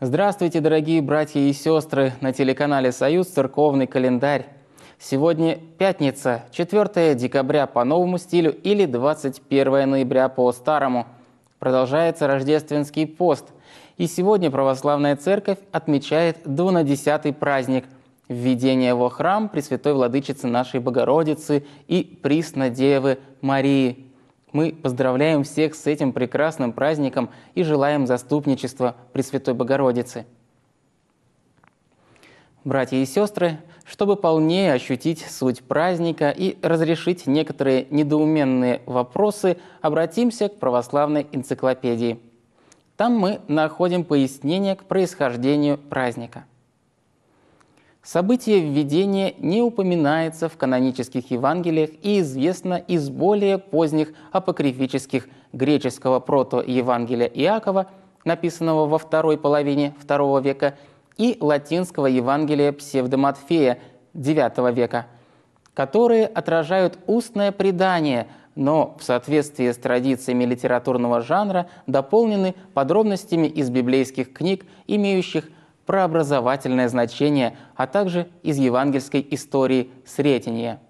Здравствуйте, дорогие братья и сестры! На телеканале «Союз. Церковный календарь». Сегодня пятница, 4 декабря по новому стилю или 21 ноября по старому. Продолжается рождественский пост. И сегодня Православная Церковь отмечает двунадесятый праздник – введение во храм Пресвятой Владычицы нашей Богородицы и Приснодевы Марии – мы поздравляем всех с этим прекрасным праздником и желаем заступничества Пресвятой Богородицы. Братья и сестры, чтобы полнее ощутить суть праздника и разрешить некоторые недоуменные вопросы, обратимся к православной энциклопедии. Там мы находим пояснение к происхождению праздника – Событие введения не упоминается в канонических Евангелиях и известно из более поздних апокрифических греческого протоевангелия Иакова, написанного во второй половине II века, и латинского Евангелия псевдоматфея IX века, которые отражают устное предание, но в соответствии с традициями литературного жанра дополнены подробностями из библейских книг, имеющих прообразовательное значение, а также из евангельской истории Сретения.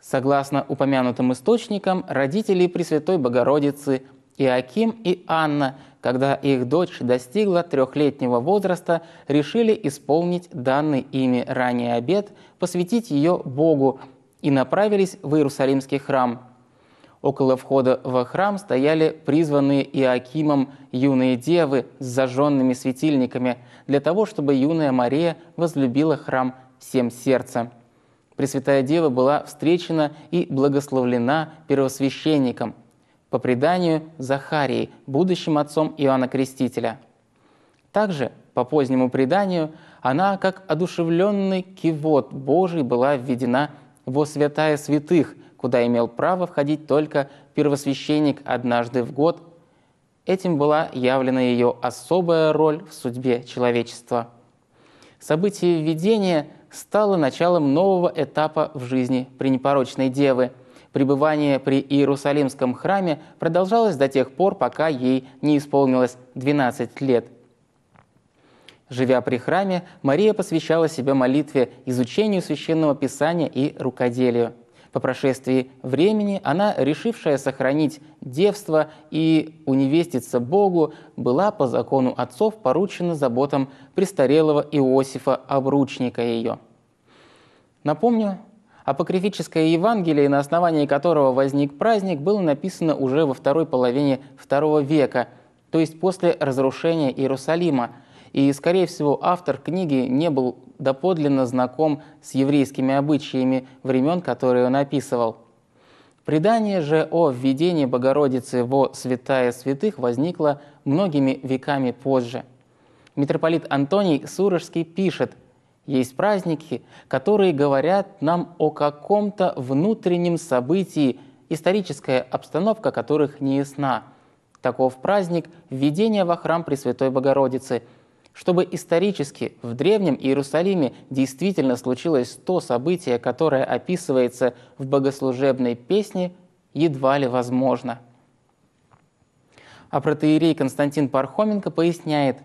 Согласно упомянутым источникам, родители Пресвятой Богородицы Иаким и Анна, когда их дочь достигла трехлетнего возраста, решили исполнить данный ими ранее обет, посвятить ее Богу и направились в Иерусалимский храм – Около входа во храм стояли призванные Иоакимом юные девы с зажженными светильниками для того, чтобы юная Мария возлюбила храм всем сердцем. Пресвятая Дева была встречена и благословлена первосвященником, по преданию Захарии, будущим отцом Иоанна Крестителя. Также, по позднему преданию, она, как одушевленный кивот Божий, была введена во святая святых – куда имел право входить только первосвященник однажды в год, этим была явлена ее особая роль в судьбе человечества. Событие введения стало началом нового этапа в жизни пренепорочной девы. Пребывание при Иерусалимском храме продолжалось до тех пор, пока ей не исполнилось 12 лет – Живя при храме, Мария посвящала себя молитве, изучению священного писания и рукоделию. По прошествии времени она, решившая сохранить девство и уневеститься Богу, была по закону отцов поручена заботам престарелого Иосифа, обручника ее. Напомню, апокрифическое Евангелие, на основании которого возник праздник, было написано уже во второй половине II века, то есть после разрушения Иерусалима – и, скорее всего, автор книги не был доподлинно знаком с еврейскими обычаями времен, которые он описывал. Предание же о введении Богородицы во святая святых возникло многими веками позже. Митрополит Антоний Сурожский пишет, «Есть праздники, которые говорят нам о каком-то внутреннем событии, историческая обстановка которых не ясна. Таков праздник введения во храм Пресвятой Богородицы – чтобы исторически в Древнем Иерусалиме действительно случилось то событие, которое описывается в богослужебной песне, едва ли возможно. А протеерей Константин Пархоменко поясняет,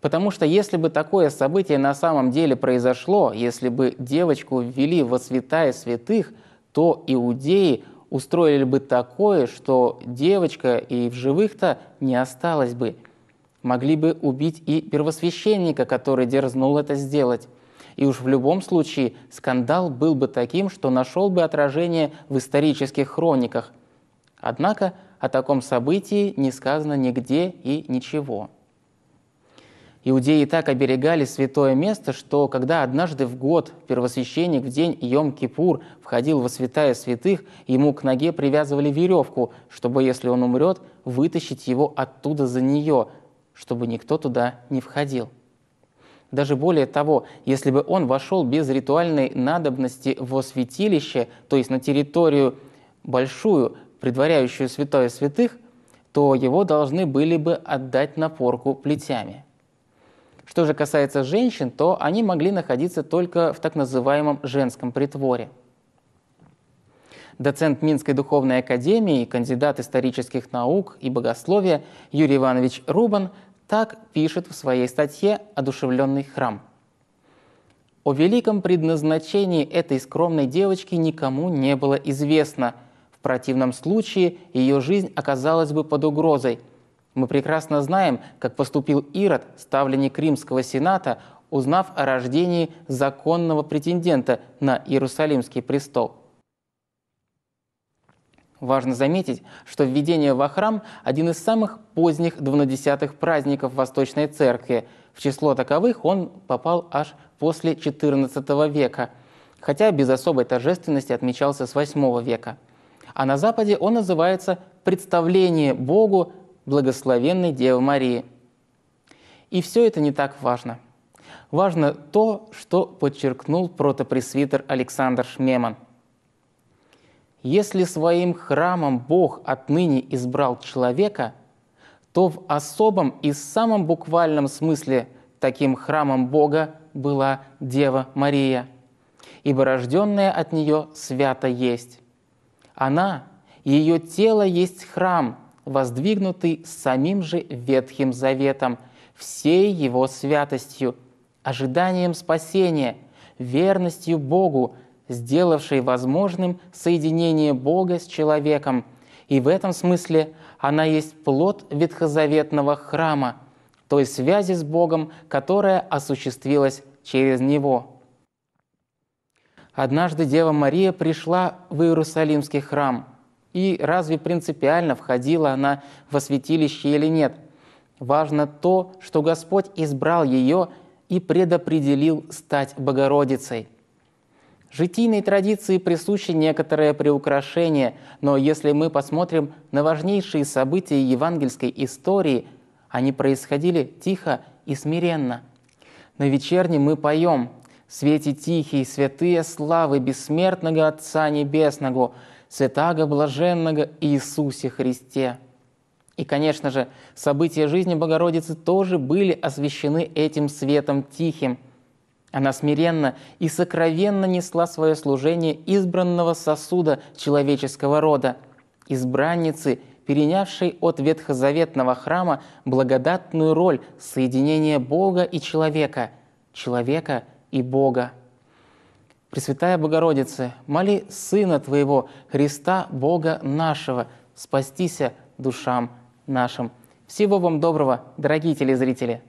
потому что если бы такое событие на самом деле произошло, если бы девочку ввели во святая святых, то иудеи устроили бы такое, что девочка и в живых-то не осталась бы – могли бы убить и первосвященника, который дерзнул это сделать. И уж в любом случае скандал был бы таким, что нашел бы отражение в исторических хрониках. Однако о таком событии не сказано нигде и ничего. Иудеи так оберегали святое место, что когда однажды в год первосвященник в день Йом-Кипур входил во святая святых, ему к ноге привязывали веревку, чтобы, если он умрет, вытащить его оттуда за нее, чтобы никто туда не входил. Даже более того, если бы он вошел без ритуальной надобности во святилище, то есть на территорию большую, предваряющую святое святых, то его должны были бы отдать на порку плетями. Что же касается женщин, то они могли находиться только в так называемом женском притворе. Доцент Минской духовной академии, кандидат исторических наук и богословия Юрий Иванович Рубан – так пишет в своей статье «Одушевленный храм». О великом предназначении этой скромной девочки никому не было известно. В противном случае ее жизнь оказалась бы под угрозой. Мы прекрасно знаем, как поступил Ирод, ставленник Римского Сената, узнав о рождении законного претендента на Иерусалимский престол. Важно заметить, что введение во храм – один из самых поздних двунадесятых праздников Восточной Церкви. В число таковых он попал аж после XIV века, хотя без особой торжественности отмечался с VIII века. А на Западе он называется «Представление Богу благословенной Девы Марии». И все это не так важно. Важно то, что подчеркнул протопресвитер Александр Шмеман – если своим храмом Бог отныне избрал человека, то в особом и самом буквальном смысле таким храмом Бога была Дева Мария, ибо рожденная от нее свято есть. Она, ее тело есть храм, воздвигнутый самим же Ветхим Заветом, всей его святостью, ожиданием спасения, верностью Богу, сделавшей возможным соединение Бога с человеком. И в этом смысле она есть плод ветхозаветного храма, той связи с Богом, которая осуществилась через него. Однажды Дева Мария пришла в Иерусалимский храм. И разве принципиально входила она во святилище или нет? Важно то, что Господь избрал ее и предопределил стать Богородицей – Житийной традиции присуще некоторое приукрашение, но если мы посмотрим на важнейшие события евангельской истории, они происходили тихо и смиренно. На вечерне мы поем Свети тихие, святые славы бессмертного Отца Небесного, святаго блаженного Иисусе Христе». И, конечно же, события жизни Богородицы тоже были освещены этим светом тихим – она смиренно и сокровенно несла свое служение избранного сосуда человеческого рода, избранницы, перенявшей от ветхозаветного храма благодатную роль соединения Бога и человека, человека и Бога. Пресвятая Богородица, моли Сына Твоего, Христа Бога нашего, спастися душам нашим. Всего вам доброго, дорогие телезрители!